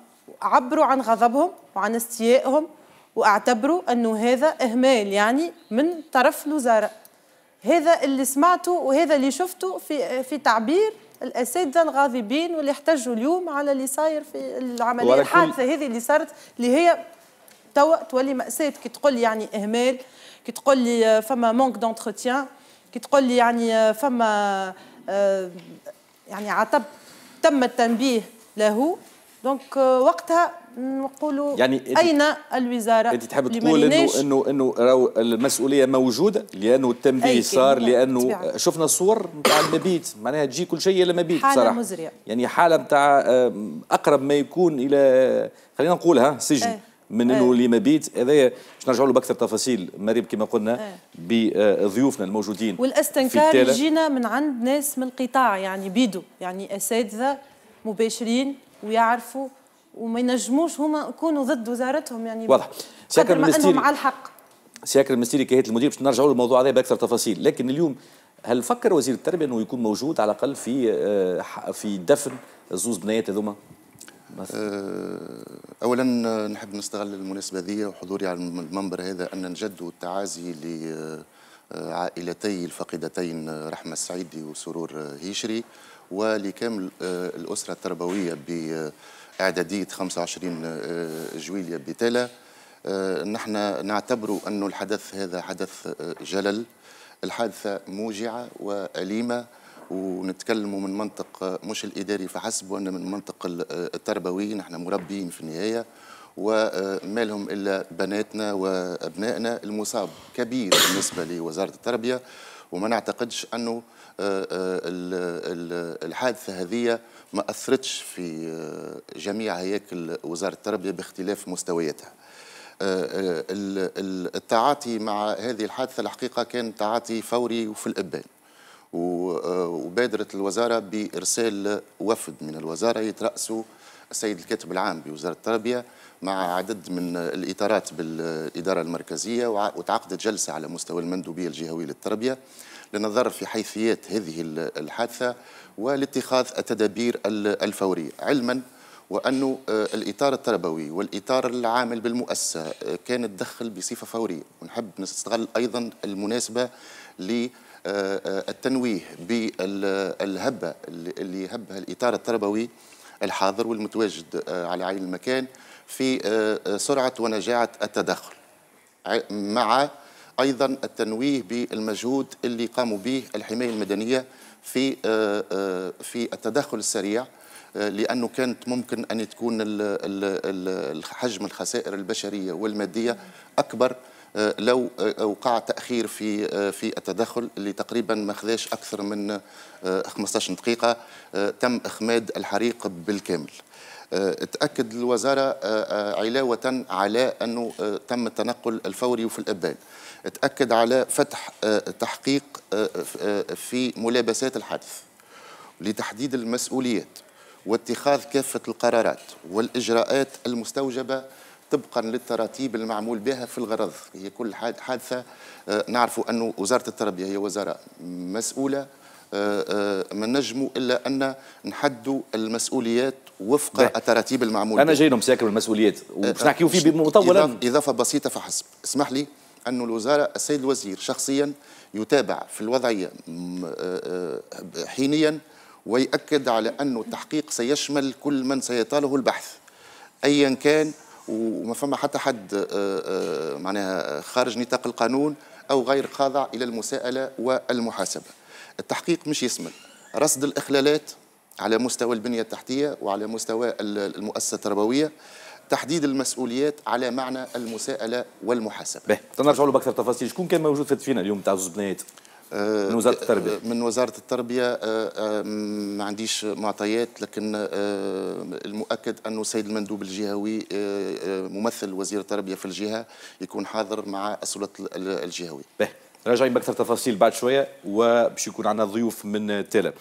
عبروا عن غضبهم وعن استيائهم واعتبروا أنه هذا إهمال يعني من طرف الوزارة هذا اللي سمعته وهذا اللي شفته في, في تعبير الاساتذه الغاضبين واللي احتجوا اليوم على اللي صاير في العمليه الحادثه هذه اللي صارت اللي هي توا تولي ماساه كي تقول يعني اهمال كي تقول لي فما مونك دونتروتيان كي تقول لي يعني فما آه، يعني عتب تم التنبيه له دونك آه، وقتها نقولوا يعني اين الوزاره انت تحب تقول انه انه انه راهو المسؤوليه موجوده لانه التنبيه صار لانه طبعا. شفنا صور نتاع المبيت معناها تجي كل شيء الا مبيت حاله صراحة. مزريه يعني حاله نتاع اقرب ما يكون الى خلينا نقولها سجن أي. من انه اللي إيه. بيت هذايا باش نرجعوا له باكثر تفاصيل مريم كما قلنا إيه. بضيوفنا الموجودين والاستنكار جينا من عند ناس من القطاع يعني بيدو يعني اساتذه مباشرين ويعرفوا وما ينجموش هما يكونوا ضد وزارتهم يعني واضح سياكرم المستيري على الحق سياكرم المستيري كهيئه المدير باش نرجعوا للموضوع هذا باكثر تفاصيل لكن اليوم هل فكر وزير التربيه انه يكون موجود على الاقل في آه، في دفن زوز بنايات هذوما آه، اولا آه، نحب نستغل المناسبه هذه وحضوري على المنبر هذا ان نجد التعازي لعائلتي الفقيدتين رحمه السعيدي وسرور هيشري ولكامل الاسره التربويه ب إعدادية 25 جويليا بتالا نحن نعتبر أن الحدث هذا حدث آه، جلل الحادثة موجعة وأليمة ونتكلموا من منطق آه، مش الإداري فحسب وأن من منطق آه، التربوي نحن مربيين في النهاية وما لهم إلا بناتنا وأبنائنا المصاب كبير بالنسبة لوزارة التربية وما نعتقدش أنه الحادثة هذه ما أثرتش في آه، جميع هياكل وزارة التربية باختلاف مستوياتها آه، آه، التعاطي مع هذه الحادثة الحقيقة كان تعاطي فوري وفي الإبان وبادرت الوزارة بإرسال وفد من الوزارة يترأسه السيد الكاتب العام بوزارة التربية مع عدد من الإطارات بالإدارة المركزية وتعقدت جلسة على مستوى المندوبية الجهوية للتربية لنظر في حيثيات هذه الحادثة ولاتخاذ التدابير الفورية علما وأنه آه، الإطار التربوي والإطار العامل بالمؤسسة آه، كان تدخل بصفة فورية ونحب نستغل أيضا المناسبة ل آه، التنويه بالهبة اللي هبها الإطار التربوي الحاضر والمتواجد على عين المكان في سرعة ونجاعة التدخل مع أيضا التنويه بالمجهود اللي قاموا به الحماية المدنية في آه، آه، في التدخل السريع آه، لانه كانت ممكن ان تكون حجم الخسائر البشريه والماديه اكبر لو وقع تاخير في في التدخل اللي تقريبا ما خذاش اكثر من 15 دقيقه تم اخماد الحريق بالكامل تاكد الوزاره علاوه على انه تم التنقل الفوري وفي الابان تأكد على فتح آه، تحقيق آه، آه، في ملابسات الحادث لتحديد المسؤوليات واتخاذ كافة القرارات والإجراءات المستوجبة طبقا للتراتيب المعمول بها في الغرض هي كل حادثة نعرف أن وزارة التربية هي وزارة مسؤولة ما نجمو الا ان نحدوا المسؤوليات وفق نعم. التراتيب المعموله انا جاي لهم ساكر المسؤوليات وباش نحكيو فيه مطولا اضافه بسيطه فحسب اسمح لي أن الوزارة السيد الوزير شخصيا يتابع في الوضعية آه، حينيا ويؤكد على أن التحقيق سيشمل كل من سيطاله البحث أيا كان وما فما حتى حد آه، آه، معناها خارج نطاق القانون أو غير خاضع إلى المساءلة والمحاسبة التحقيق مش يسمل رصد الإخلالات على مستوى البنية التحتية وعلى مستوى المؤسسة التربوية تحديد المسؤوليات على معنى المساءله والمحاسبه. باهي نرجعوا له باكثر تفاصيل شكون كان موجود في التفينه اليوم تاع زوج بنات؟ آه، من وزاره التربيه آه، من وزاره التربيه آه، ما عنديش معطيات لكن المؤكد انه السيد المندوب الجهوي ممثل وزير التربيه في الجهه يكون حاضر مع السلطه الجهوي به راجعين باكثر تفاصيل بعد شويه وباش يكون عندنا ضيوف من تيلا.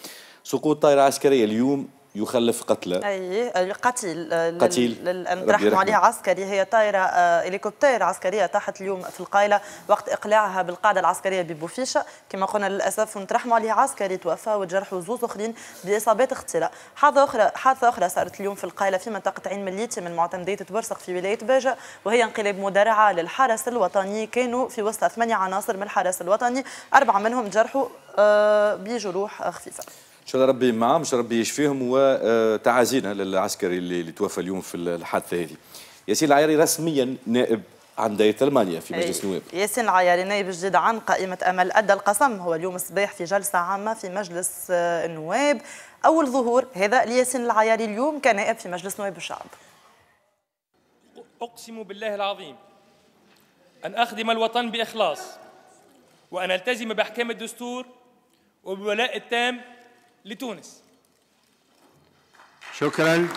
سقوط طائره عسكريه اليوم يخلف قتلى اي القتيل قتيل نرحم رحموا عليها عسكري هي طائره آه، هليكوبتر عسكريه طاحت اليوم في القايله وقت اقلاعها بالقاعده العسكريه ببوفيشه كما قلنا للاسف نترحموا عليها عسكري توفى وتجرحوا زوز اخرين باصابات اختراق حادثه اخرى حادثه اخرى صارت اليوم في القايله في منطقه عين مليتي من معتمديه تبرسخ في ولايه باجه وهي انقلاب مدرعه للحرس الوطني كانوا في وسط ثمانيه عناصر من الحرس الوطني اربعه منهم جرحوا آه، بجروح خفيفه ان شاء الله ربي معاهم ان شاء الله ربي يشفيهم وتعازينا للعسكري اللي توفى اليوم في الحادثه هذه ياسين العياري رسميا نائب عن دايرة المانيا في مجلس النواب ياسين العياري نائب جديد عن قائمة أمل أدى القسم هو اليوم الصباح في جلسة عامة في مجلس آه، النواب أول ظهور هذا لياسين العياري اليوم كنائب في مجلس نواب الشعب أقسم بالله العظيم أن أخدم الوطن بإخلاص وأن ألتزم بأحكام الدستور وبولاء التام لتونس شكرا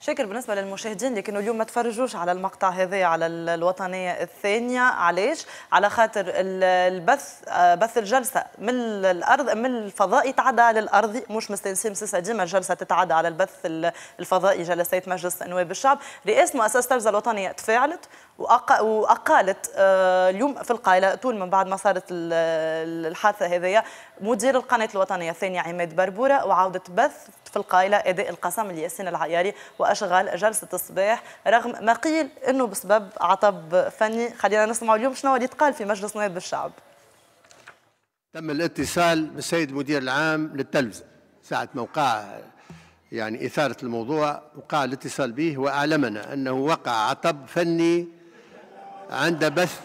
شاكر بالنسبه للمشاهدين اللي كانوا اليوم ما تفرجوش على المقطع هذا على الوطنيه الثانيه علاش على خاطر البث بث الجلسه من الارض من الفضاء يتعدى الارض مش مستنسين مسلسه ديما الجلسه تتعدى على البث الفضائي جلسات مجلس النواب الشعب رئاسه مؤسسه الوطنيه تفاعلت واقالت آه، اليوم في القائله طول من بعد ما صارت الحادثه هذيا مدير القناه الوطنيه الثانيه عماد بربوره وعوده بث في القائله اداء القسم لياسين العياري واشغال جلسه الصباح رغم ما قيل انه بسبب عطب فني خلينا نسمع اليوم شنو اللي تقال في مجلس نواب الشعب تم الاتصال بالسيد مدير العام للتلفزه ساعه موقع يعني اثاره الموضوع وقع الاتصال به واعلمنا انه وقع عطب فني عند بث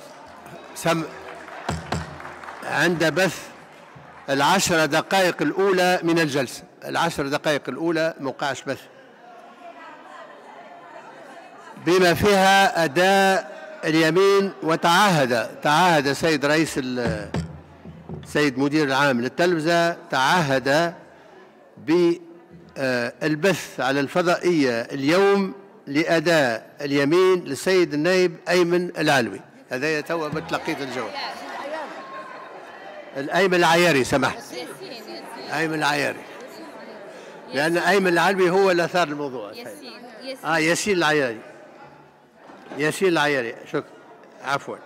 سم عند بث العشر دقائق الأولى من الجلسة العشر دقائق الأولى موقعش بث بما فيها أداء اليمين وتعهد تعهد سيد رئيس سيد مدير العام للتلفزة تعهد بالبث على الفضائية اليوم لأداء اليمين للسيد النائب أيمن العلوي هذا تو تلقيت الجواب الأيمن العياري سمحت أيمن العياري لأن أيمن العلوي هو اللي أثار الموضوع ياسين طيب. آه ياسين العياري ياسين العياري شكرا عفوا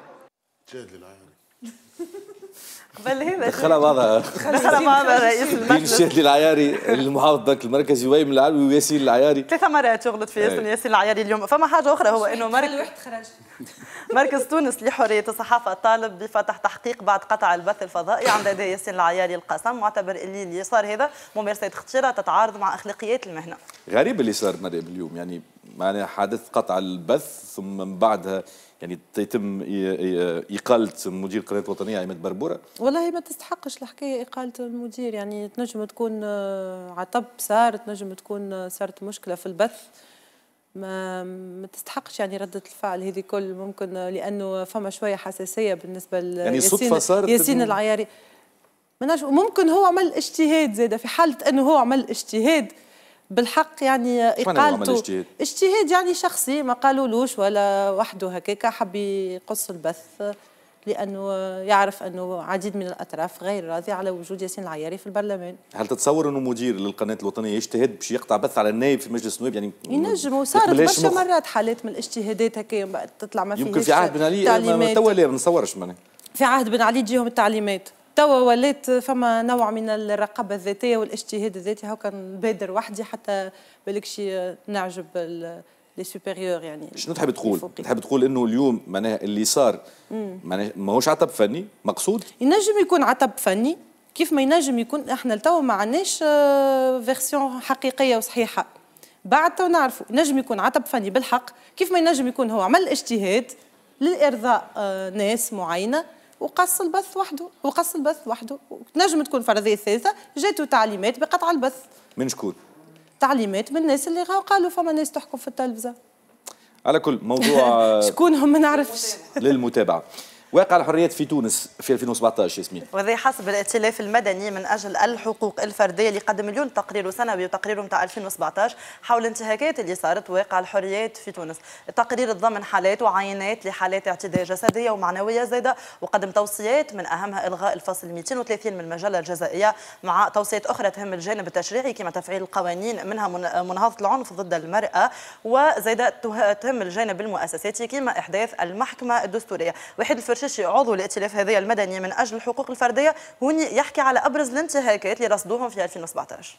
قبل هذا دخلها بعضها دخلها بعضها رئيس المجلس بين الشهد العياري المحافظ البنك المركزي ويم العلوي وياسين العياري ثلاثة مرات شغلت في ياسين إيه. ياسين العياري اليوم فما حاجه اخرى هو انه مركز مركز تونس لحريه الصحافه طالب بفتح تحقيق بعد قطع البث الفضائي عند لدى ياسين العياري القاسم معتبر اللي اللي صار هذا ممارسه خطيره تتعارض مع اخلاقيات المهنه غريب اللي صار اليوم يعني معناها حادث قطع البث ثم من بعدها يعني تيتم اقاله مدير قناه الوطنيه عماد بربوره والله ما تستحقش الحكايه اقاله المدير يعني تنجم تكون آه، عطب صار تنجم تكون آه، صارت مشكله في البث ما ما تستحقش يعني ردة الفعل هذه كل ممكن آه، لأنه فما شوية حساسية بالنسبة يعني صدفة صارت ياسين العياري ممكن هو عمل اجتهاد زاد في حالة أنه هو عمل اجتهاد بالحق يعني اقالته اجتهاد يعني شخصي ما قالولوش ولا وحده هكاك حب يقص البث لانه يعرف انه عديد من الاطراف غير راضي على وجود ياسين العياري في البرلمان. هل تتصور انه مدير للقناه الوطنيه يجتهد باش يقطع بث على النائب في مجلس النواب يعني ينجم وصارت برشا مرات حالات من الاجتهادات هكا تطلع ما فيش يمكن في عهد بن علي تو لا ما نتصورش معناها في عهد بن علي تجيهم التعليمات توا ولات فما نوع من الرقابه الذاتيه والاجتهاد الذاتي هاكا نبادر وحدي حتى شي نعجب لي سوبيريور يعني شنو تحب تقول؟ تحب تقول انه اليوم معناها اللي صار معناها ماهوش عتب فني مقصود؟ ينجم يكون عتب فني كيف ما ينجم يكون احنا لتوا ما عندناش فيرسيون آه، حقيقيه وصحيحه بعد تو نعرفوا نجم يكون عتب فني بالحق كيف ما ينجم يكون هو عمل اجتهاد للارضاء آه، ناس معينه وقص البث وحده وقص البث وحده نجم تكون فرضيه ثالثة جاتوا تعليمات بقطع البث من شكون؟ تعليمات من الناس اللي قالوا فما ناس تحكم في التلفزه على كل موضوع شكونهم ما نعرفش للمتابعه واقع الحريات في تونس في 2017 ياسمين وهذا حسب الائتلاف المدني من اجل الحقوق الفرديه اللي قدم اليوم تقرير سنوي وتقريره نتاع 2017 حول انتهاكات اللي صارت واقع الحريات في تونس التقرير تضمن حالات وعينات لحالات اعتداء جسديه ومعنويه زايده وقدم توصيات من اهمها الغاء الفصل 230 من المجله الجزائيه مع توصيات اخرى تهم الجانب التشريعي كما تفعيل القوانين منها منهضه العنف ضد المراه وزايده تهم الجانب المؤسساتي كما احداث المحكمه الدستوريه واحد الفرشي الشاشي عضو الائتلاف هذه المدني من أجل الحقوق الفردية هوني يحكي على أبرز الانتهاكات اللي رصدوهم في 2017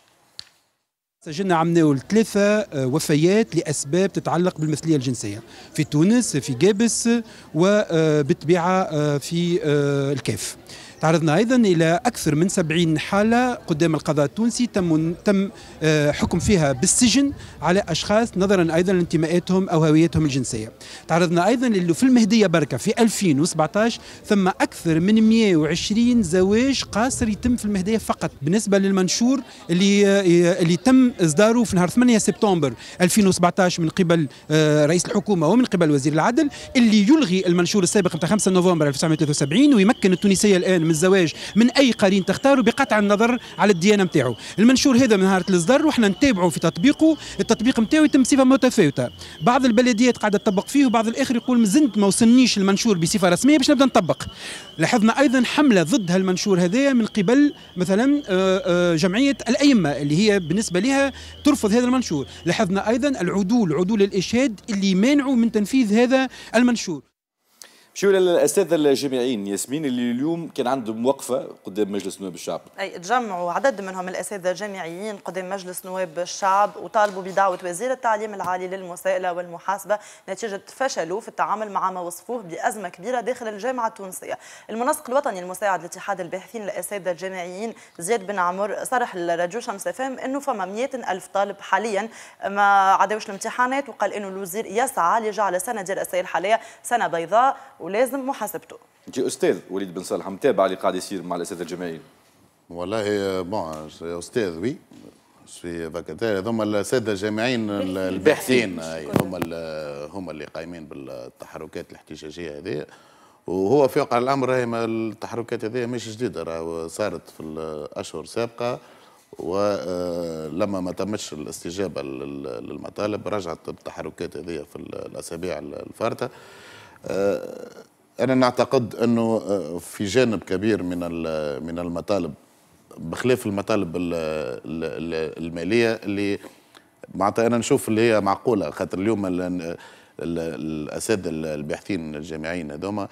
سجلنا عم ناول ثلاثة آه، وفيات لأسباب تتعلق بالمثلية الجنسية في تونس في جابس وبالطبيعة آه، آه، في الكاف تعرضنا أيضا إلى أكثر من 70 حالة قدام القضاء التونسي تم, تم آه، حكم فيها بالسجن على أشخاص نظرا أيضا لانتماءاتهم أو هويتهم الجنسية تعرضنا أيضا اللي في المهدية بركة في 2017 ثم أكثر من 120 زواج قاصر يتم في المهدية فقط بالنسبة للمنشور اللي آه، اللي تم إصداره في نهار 8 سبتمبر 2017 من قبل آه، رئيس الحكومة ومن قبل وزير العدل اللي يلغي المنشور السابق نتاع 5 نوفمبر 1973 ويمكن التونسية الآن من الزواج من اي قرين تختاروا بقطع النظر على الديانه نتاعو المنشور هذا من نهاره الصدر وحنا نتابعوا في تطبيقه التطبيق نتاعو يتم بصفه متفاوته بعض البلديات قاعده تطبق فيه وبعض الاخر يقول مزنت ما وصلنيش المنشور بصفه رسميه باش نبدا نطبق لاحظنا ايضا حمله ضد هالمنشور هذايا من قبل مثلا آه، آه، جمعيه الائمه اللي هي بالنسبه لها ترفض هذا المنشور لاحظنا ايضا العدول عدول الاشهاد اللي مانعوا من تنفيذ هذا المنشور مشيو للأستاذ الجامعيين ياسمين اللي اليوم كان عندهم وقفه قدام مجلس نواب الشعب اي تجمعوا عدد منهم الاساتذه الجامعيين قدام مجلس نواب الشعب وطالبوا بدعوه وزير التعليم العالي للمسائلة والمحاسبه نتيجه فشله في التعامل مع ما وصفوه بازمه كبيره داخل الجامعه التونسيه المنسق الوطني المساعد لاتحاد الباحثين الاساتذه الجامعيين زياد بن عمر صرح لراديو شمس فهم انه فما 100 الف طالب حاليا ما عداوش الامتحانات وقال انه الوزير يسعى لجعل السنه الدراسيه الحاليه سنه بيضاء ولازم محاسبته انت استاذ وليد بن صالح متابع اللي قاعد يصير مع الاساتذه الجامعيين والله بون استاذ وي في فاكاتير هذوما الاساتذه الجامعيين الباحثين هما هما اللي قايمين بالتحركات الاحتجاجيه هذه وهو في واقع الامر راهي التحركات هذه مش جديده راه صارت في الاشهر السابقه ولما آه، ما تمش الاستجابه للمطالب رجعت التحركات هذه في الاسابيع الفارته آه، انا نعتقد انه آه، في جانب كبير من من المطالب بخلاف المطالب الماليه اللي معناتها انا نشوف اللي هي معقوله خاطر اليوم الاساتذه الباحثين الجامعيين هذوما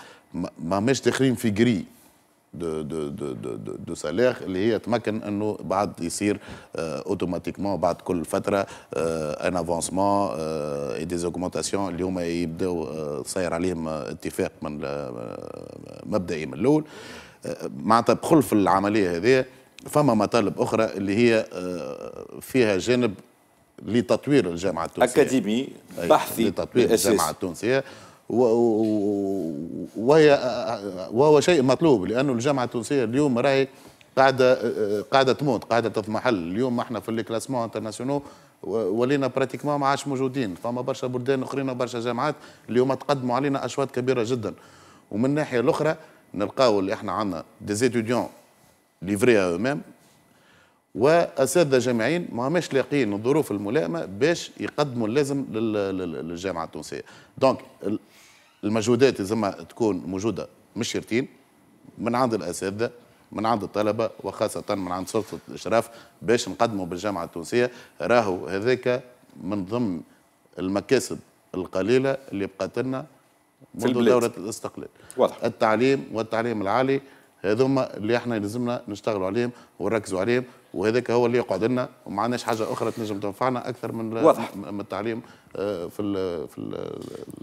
ما مش داخلين في جري دو دو دو دو, دو, دو اللي هي تمكن انه بعد يصير اوتوماتيكمون آه، بعد كل فتره ان افونسمون اي دي زوغمونتاسيون اللي هما يبداو صاير عليهم آه، اتفاق من آه، مبدئي من الاول معناتها بخلف العمليه هذه فما مطالب اخرى اللي هي فيها جانب لتطوير الجامعه التونسيه اكاديمي بحثي لتطوير الجامعه التونسيه وهي وهو شيء مطلوب لانه الجامعه التونسيه اليوم راهي قاعده قاعده تموت قاعده تضمحل اليوم احنا في الكلاسمون انترناسيونو ولينا براتيكمون ما عادش موجودين فما برشا بلدان اخرين وبرشا جامعات اليوم تقدموا علينا اشواط كبيره جدا ومن الناحيه الاخرى نلقاو اللي احنا عندنا دي زيتيديون ليفري اومام واساتذه جامعيين ما هماش لاقيين الظروف الملائمه باش يقدموا اللازم للجامعه التونسيه دونك المجهودات لازم تكون موجوده مش شرتين من عند الاساتذه من عند الطلبه وخاصه من عند سلطه الاشراف باش نقدموا بالجامعه التونسيه راهو هذاك من ضمن المكاسب القليله اللي بقات لنا منذ دوره الاستقلال واضح. التعليم والتعليم العالي هذوما اللي احنا لازمنا نشتغلوا عليهم ونركزوا عليهم وهذاك هو اللي يقعد لنا وما عندناش حاجه اخرى تنجم تنفعنا اكثر من واضح. من التعليم آه، في في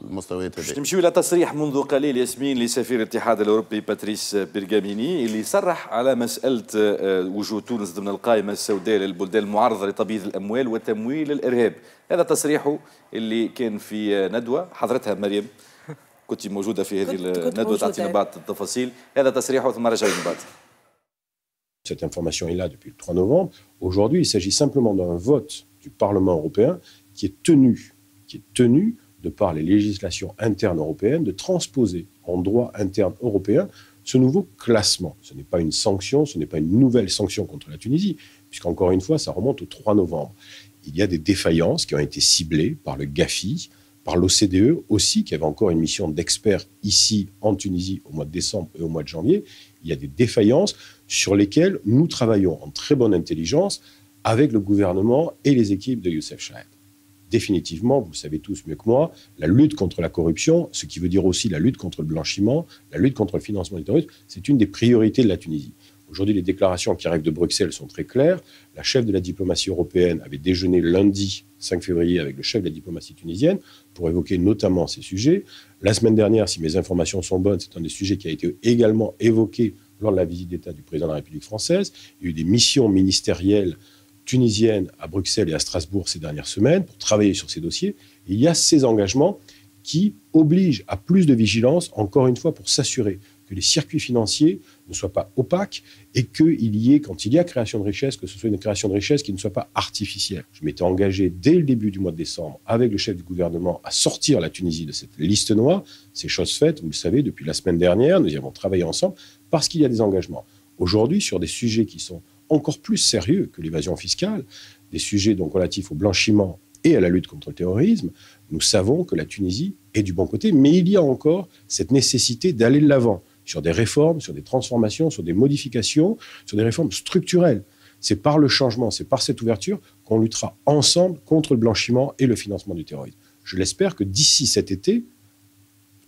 المستويات هذه نمشيو الى تصريح منذ قليل ياسمين لسفير الاتحاد الاوروبي باتريس بيرغاميني اللي صرح على مساله آه، وجود تونس ضمن القائمه السوداء للبلدان المعرضه لتبييض الاموال وتمويل الارهاب هذا تصريحه اللي كان في آه، ندوه حضرتها مريم Cette information est là depuis le 3 novembre. Aujourd'hui, il s'agit simplement d'un vote du Parlement européen qui est tenu, qui est tenu de par les législations internes européennes, de transposer en droit interne européen ce nouveau classement. Ce n'est pas une sanction, ce n'est pas une nouvelle sanction contre la Tunisie, puisqu'encore une fois, ça remonte au 3 novembre. Il y a des défaillances qui ont été ciblées par le GAFI, par l'OCDE aussi, qui avait encore une mission d'experts ici en Tunisie au mois de décembre et au mois de janvier. Il y a des défaillances sur lesquelles nous travaillons en très bonne intelligence avec le gouvernement et les équipes de Youssef Chahed. Définitivement, vous savez tous mieux que moi, la lutte contre la corruption, ce qui veut dire aussi la lutte contre le blanchiment, la lutte contre le financement du terrorisme, c'est une des priorités de la Tunisie. Aujourd'hui, les déclarations qui arrivent de Bruxelles sont très claires. La chef de la diplomatie européenne avait déjeuné lundi 5 février avec le chef de la diplomatie tunisienne pour évoquer notamment ces sujets. La semaine dernière, si mes informations sont bonnes, c'est un des sujets qui a été également évoqué lors de la visite d'État du président de la République française. Il y a eu des missions ministérielles tunisiennes à Bruxelles et à Strasbourg ces dernières semaines pour travailler sur ces dossiers. il y a ces engagements qui obligent à plus de vigilance, encore une fois, pour s'assurer que les circuits financiers ne soit pas opaque et qu'il y ait, quand il y a création de richesse, que ce soit une création de richesse qui ne soit pas artificielle. Je m'étais engagé dès le début du mois de décembre avec le chef du gouvernement à sortir la Tunisie de cette liste noire. C'est chose faite, vous le savez, depuis la semaine dernière, nous y avons travaillé ensemble parce qu'il y a des engagements. Aujourd'hui, sur des sujets qui sont encore plus sérieux que l'évasion fiscale, des sujets donc relatifs au blanchiment et à la lutte contre le terrorisme, nous savons que la Tunisie est du bon côté, mais il y a encore cette nécessité d'aller de l'avant sur des réformes, sur des transformations, sur des modifications, sur des réformes structurelles. C'est par le changement, c'est par cette ouverture qu'on luttera ensemble contre le blanchiment et le financement du terrorisme. Je l'espère que d'ici cet été,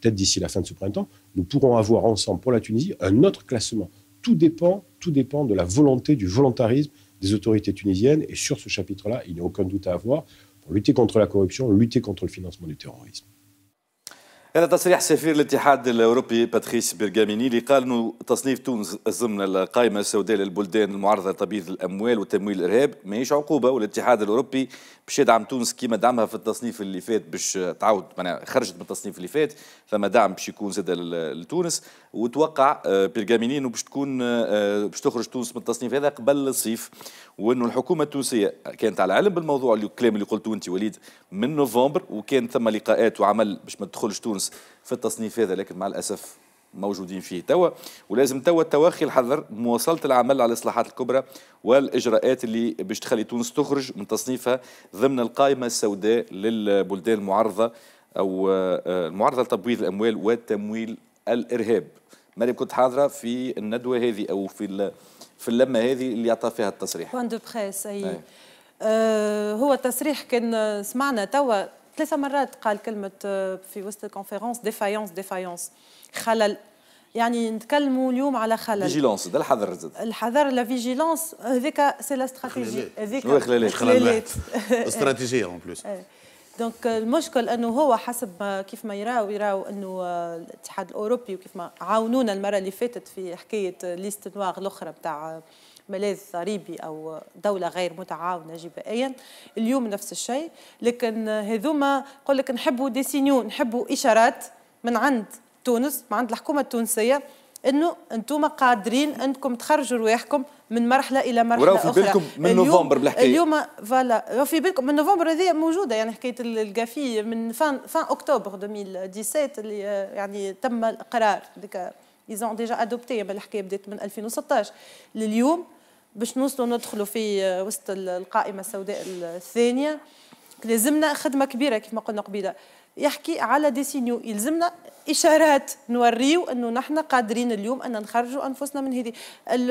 peut-être d'ici la fin de ce printemps, nous pourrons avoir ensemble pour la Tunisie un autre classement. Tout dépend, tout dépend de la volonté, du volontarisme des autorités tunisiennes. Et sur ce chapitre-là, il n'y a aucun doute à avoir pour lutter contre la corruption, lutter contre le financement du terrorisme. هذا تصريح سفير الاتحاد الاوروبي باتريس بيرغاميني اللي قال انه تصنيف تونس ضمن القائمه السوداء للبلدان المعرضه لتبييض الاموال وتمويل الارهاب ماهيش عقوبه والاتحاد الاوروبي باش يدعم تونس كما دعمها في التصنيف اللي فات باش تعاود معناها خرجت من التصنيف اللي فات ثم دعم باش يكون زاد لتونس وتوقع آه، بيرغاميني انه باش تكون آه، آه، باش تخرج تونس من التصنيف هذا قبل الصيف وانه الحكومه التونسيه كانت على علم بالموضوع الكلام اللي قلته انت وليد من نوفمبر وكان ثم لقاءات وعمل باش ما تدخلش تونس تونس في التصنيف هذا لكن مع الاسف موجودين فيه توا ولازم توا توخي الحذر مواصله العمل على الاصلاحات الكبرى والاجراءات اللي باش تخلي تونس تخرج من تصنيفها ضمن القائمه السوداء للبلدان المعرضه او آه، المعرضه لتبويض الاموال وتمويل الارهاب مريم كنت حاضره في الندوه هذه او في في اللمه هذه اللي اعطى فيها التصريح بوان دو بريس اي نعم. آه، هو التصريح كان آه، سمعنا توا ثلاثة مرات قال كلمة آه، في وسط الكونفرنس ديفايونس ديفايونس خلل يعني نتكلموا اليوم على خلل فيجيلونس ده الحذر زاد الحذر لا فيجيلونس هذاك سي لا استراتيجي هذاك خلالات خلالات استراتيجيه اون بلوس دونك المشكل انه هو حسب ما كيف ما يراو يراو انه آه، الاتحاد الاوروبي وكيف ما عاونونا المره اللي فاتت في حكايه آه، ليست نواغ الاخرى بتاع ملاذ ضريبي أو دولة غير متعاونة جبائيا اليوم نفس الشيء لكن هذوما نقول لك نحبوا ديسينيو نحبوا إشارات من عند تونس من عند الحكومة التونسية انه انتم قادرين انكم تخرجوا رواحكم من مرحله الى مرحله وراه في اخرى بالكم من نوفمبر بالحكايه اليوم فوالا في بالكم من نوفمبر هذه موجوده يعني حكايه الكافي من فان فان اكتوبر 2017 اللي يعني تم القرار ديك ils ont déjà adopté بالحكايه بدات من 2016 لليوم باش نوصلوا ندخلوا في آه، وسط القائمه السوداء الثانيه لازمنا خدمه كبيره كما قلنا قبيله يحكي على دي سينيو يلزمنا اشارات نوريو انه نحن قادرين اليوم ان نخرجوا انفسنا من هذه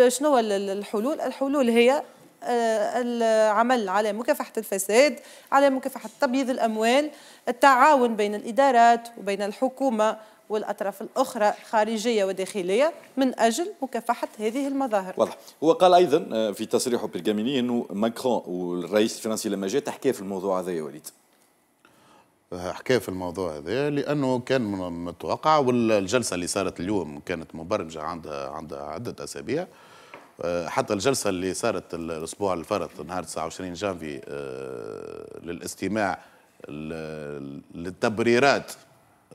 شنو الحلول الحلول هي آه، العمل على مكافحة الفساد على مكافحة تبييض الأموال التعاون بين الإدارات وبين الحكومة والأطراف الأخرى خارجية وداخلية من أجل مكافحة هذه المظاهر واضح هو قال أيضا آه، في تصريحه بيرجاميني أنه ماكرون والرئيس الفرنسي لما جاء تحكي في الموضوع هذا يا وليد حكى في الموضوع هذا لانه كان متوقع والجلسه اللي صارت اليوم كانت مبرمجه عندها عندها عده اسابيع آه، حتى الجلسه اللي صارت الاسبوع اللي فات نهار 29 جانفي آه، للاستماع للتبريرات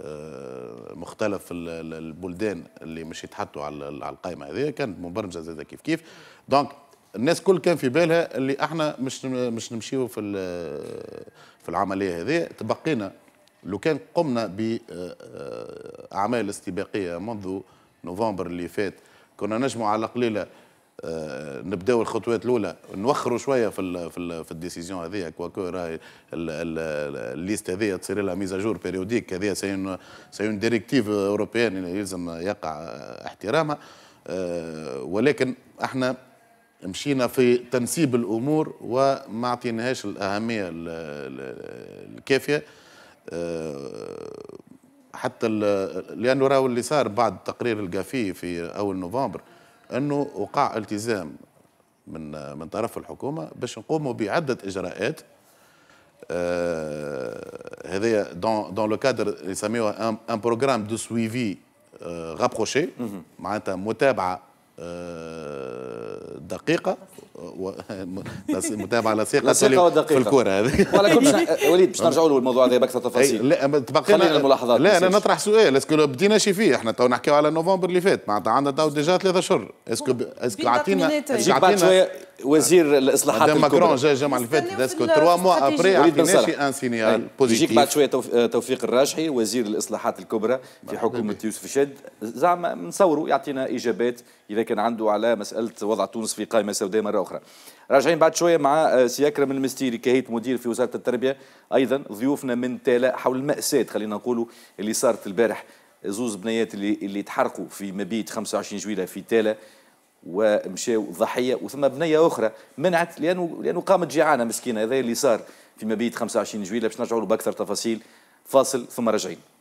آه، مختلف البلدان اللي مش يتحطوا على القائمه هذه كانت مبرمجه زاد كيف كيف دونك الناس كل كان في بالها اللي احنا مش مش نمشيو في في العمليه هذه تبقينا لو كان قمنا باعمال آه، آه، استباقيه منذ نوفمبر اللي فات كنا نجمع على قليله آه، نبداو الخطوات الاولى نوخروا شويه في الـ في الـ في الديسيزيون هذه كواكو راهي الليست هذه تصير لها ميزاجور بيريوديك هذه سيون سيون ديريكتيف اوروبيان يلزم يقع احترامها آه، ولكن احنا مشينا في تنسيب الامور وما عطيناهاش الاهميه الكافيه آه، حتى لانه راهو اللي صار بعد تقرير القافي في اول نوفمبر انه وقع التزام من من طرف الحكومه باش نقوموا بعده اجراءات هذايا دون دون لو كادر يسميوها ان بروغرام دو سويفي غابروشي معناتها متابعه آه، دقيقه و... متابعه لصيقه في الكوره هذه ولكن وليد باش نرجعوا للموضوع هذا باكثر تفاصيل لا خلينا الملاحظات لا انا نطرح سؤال اسكو بدينا شي فيه احنا تو نحكيو على نوفمبر اللي فات معناتها عندنا تو ديجا ثلاثة اشهر اسكو اسكو عطينا بعد شويه وزير الاصلاحات الكبرى ماكرون جا الجمعه اللي فاتت اسكو تروا موا ابري عطينا شي ان سينيال بوزيتيف يجيك بعد شويه توفيق الراجحي وزير الاصلاحات الكبرى في حكومه يوسف شد زعما نصوروا يعطينا اجابات اذا كان عنده على مساله وضع تونس في قائمه سوداء مره اخرى. راجعين بعد شويه مع آه، سي اكرم المستيري كهيئه مدير في وزاره التربيه ايضا ضيوفنا من تالا حول الماساه خلينا نقولوا اللي صارت البارح زوز بنيات اللي اللي تحرقوا في مبيت 25 جويله في تالا ومشاو ضحيه وثم بنيه اخرى منعت لانه لانه قامت جيعانه مسكينه هذا اللي صار في مبيت 25 جويله باش نرجعوا له باكثر تفاصيل فاصل ثم راجعين